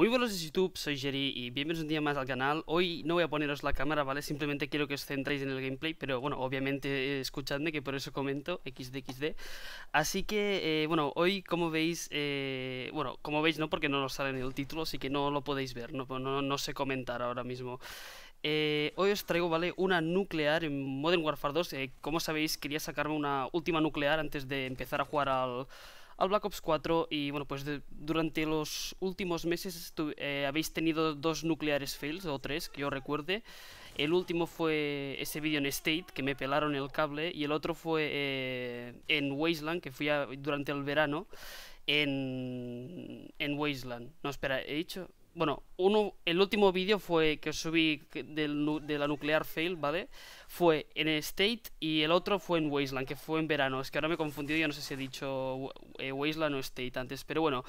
Muy buenos de YouTube, soy Jerry y bienvenidos un día más al canal. Hoy no voy a poneros la cámara, ¿vale? Simplemente quiero que os centréis en el gameplay, pero bueno, obviamente eh, escuchadme que por eso comento XDXD. Así que, eh, bueno, hoy como veis, eh, bueno, como veis no porque no nos sale en el título, así que no lo podéis ver, no, no, no sé comentar ahora mismo. hoy os traigo, ¿vale? Una nuclear en Modern Warfare 2. como sabéis, quería sacarme una última nuclear antes de empezar a jugar al al Black Ops 4 y bueno, pues durante los últimos meses eh, habéis tenido dos nucleares fails o tres que yo recuerde. El último fue ese vídeo en State que me pelaron el cable y el otro fue eh, en Wasteland que fui durante el verano en, en Wasteland. No, espera, he dicho bueno, uno, el último vídeo fue que subí de la Nuclear Fail, ¿vale? Fue en State y el otro fue en Wasteland, que fue en verano. Es que ahora me he confundido, ya no sé si he dicho eh, Wasteland o State antes, pero bueno.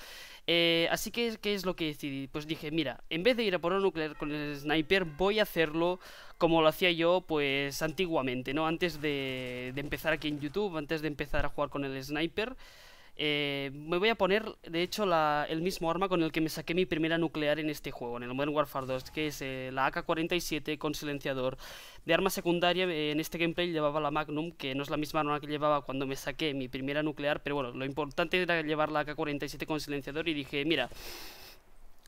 Eh, así que, ¿qué es lo que decidí? Pues dije, mira, en vez de ir a por un nuclear con el sniper, voy a hacerlo como lo hacía yo, pues antiguamente, ¿no? Antes de, de empezar aquí en YouTube, antes de empezar a jugar con el sniper. Eh, me voy a poner, de hecho, el mismo arma con el que me saqué mi primera nuclear en este juego, en el Modern Warfare 2, que es eh, la AK-47 con silenciador. De arma secundaria, eh, en este gameplay llevaba la Magnum, que no es la misma arma que llevaba cuando me saqué mi primera nuclear, pero bueno, lo importante era llevar la AK-47 con silenciador y dije, mira...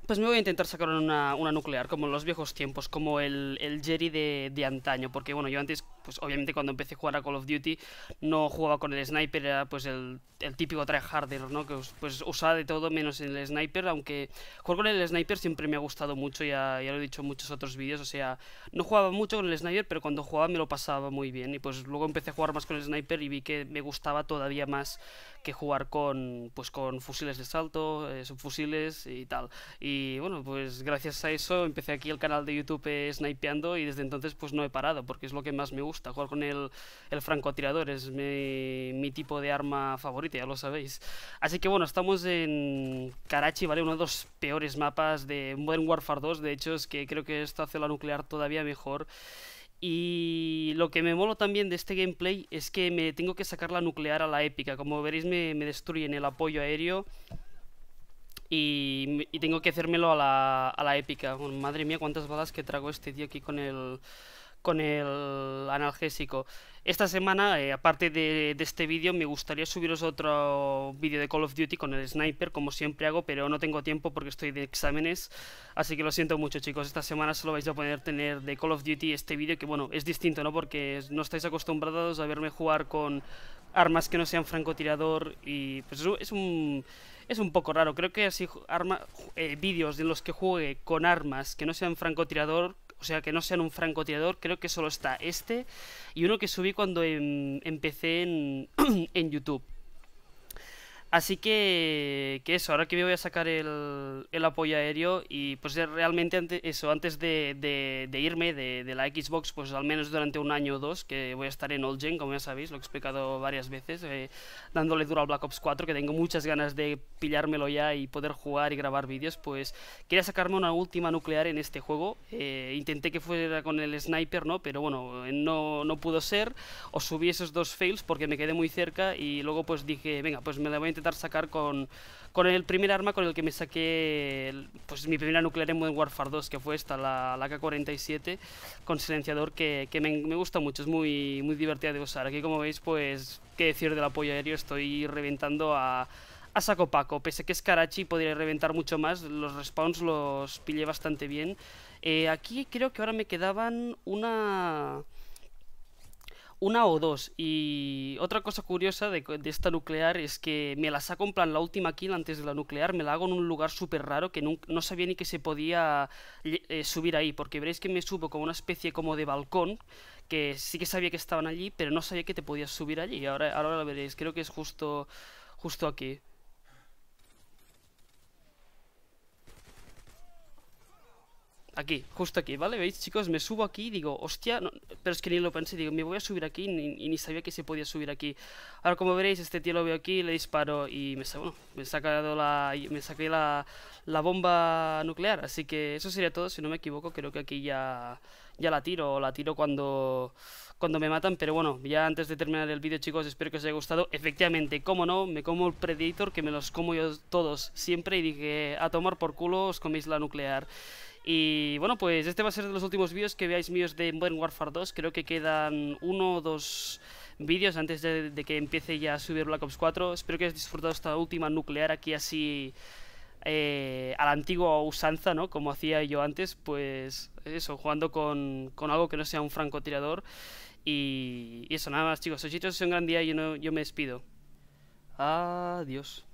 Pues me voy a intentar sacar una, nuclear, como en los viejos tiempos, como el, Jerry de, de antaño, porque bueno, yo antes pues obviamente cuando empecé a jugar a Call of Duty no jugaba con el sniper, era pues el, el típico tryharder, ¿no? Que pues usaba de todo menos el sniper, aunque jugar con el sniper siempre me ha gustado mucho, ya, ya lo he dicho en muchos otros vídeos, o sea, no jugaba mucho con el sniper, pero cuando jugaba me lo pasaba muy bien y pues luego empecé a jugar más con el sniper y vi que me gustaba todavía más que jugar con pues con fusiles de salto, eh, subfusiles y tal. Y bueno, pues gracias a eso empecé aquí el canal de YouTube eh, snipeando y desde entonces pues no he parado porque es lo que más me gusta gusta jugar con el, el francotirador, es mi, tipo de arma favorita, ya lo sabéis. Así que bueno, estamos en Karachi, ¿vale? Uno de los peores mapas de Modern Warfare 2, de hecho es que creo que esto hace la nuclear todavía mejor. Y lo que me molo también de este gameplay es que me tengo que sacar la nuclear a la épica. Como veréis me, destruyen el apoyo aéreo y, tengo que hacérmelo a la, a la épica. madre mía, cuántas balas que trago este tío aquí con el con el analgésico. Esta semana, eh, aparte de, este vídeo, me gustaría subiros otro vídeo de Call of Duty con el sniper, como siempre hago, pero no tengo tiempo porque estoy de exámenes, así que lo siento mucho chicos, esta semana solo vais a poder tener de Call of Duty este vídeo, que bueno, es distinto, ¿no? Porque no estáis acostumbrados a verme jugar con armas que no sean francotirador y pues es un es un poco raro. Creo que así eh, vídeos en los que juegue con armas que no sean francotirador o sea, que no sean un francotirador, creo que solo está este y uno que subí cuando em, empecé en, en YouTube. Así que, que eso, ahora que me voy a sacar el, apoyo aéreo y pues realmente eso, antes de, irme de, la Xbox, pues al menos durante un año o dos, que voy a estar en Old Gen, como ya sabéis, lo he explicado varias veces, eh, dándole duro al Black Ops 4, que tengo muchas ganas de pillármelo ya y poder jugar y grabar vídeos, pues quería sacarme una última nuclear en este juego. Eh, intenté que fuera con el sniper, ¿no? Pero bueno, eh, no, no pudo ser. Os subí esos dos fails porque me quedé muy cerca y luego pues dije, venga, pues me la voy a sacar con, con el primer arma con el que me saqué pues mi primera nuclear en Modern Warfare 2, que fue esta, la, la K-47, con silenciador que, que me, gusta mucho, es muy, muy divertida de usar. Aquí como veis, pues, qué decir del apoyo aéreo, estoy reventando a, a saco paco, pese a que es Karachi podría reventar mucho más, los respawns los pillé bastante bien. Eh, aquí creo que ahora me quedaban una una o dos. Y otra cosa curiosa de, esta nuclear es que me la saco en plan la última kill antes de la nuclear, me la hago en un lugar súper raro que no, sabía ni que se podía eh, subir ahí, porque veréis que me subo como una especie como de balcón, que sí que sabía que estaban allí, pero no sabía que te podías subir allí. Ahora, ahora lo veréis, creo que es justo, justo aquí. Aquí, justo aquí, ¿vale? ¿Veis, chicos? Me subo aquí y digo, hostia, pero es que ni lo pensé, digo, me voy a subir aquí y, ni sabía que se podía subir aquí. Ahora, como veréis, este tío lo veo aquí, le disparo y me, bueno, me, sacado la, me saqué la, bomba nuclear. Así que eso sería todo, si no me equivoco, creo que aquí ya, ya la tiro, o la tiro cuando cuando me matan, pero bueno, ya antes de terminar el vídeo chicos, espero que os haya gustado, efectivamente, como no, me como el Predator, que me los como yo todos siempre, y dije, a tomar por culo, os coméis la nuclear. Y bueno, pues este va a ser de los últimos vídeos que veáis míos de Modern Warfare 2. Creo que quedan uno o dos vídeos antes de, que empiece ya a subir Black Ops 4. Espero que hayáis disfrutado esta última nuclear aquí así eh, a la antigua usanza, ¿no? Como hacía yo antes, pues eso, jugando con, algo que no sea un francotirador. Y, y eso, nada más chicos. Os he hecho un gran día y yo, yo me despido. Adiós.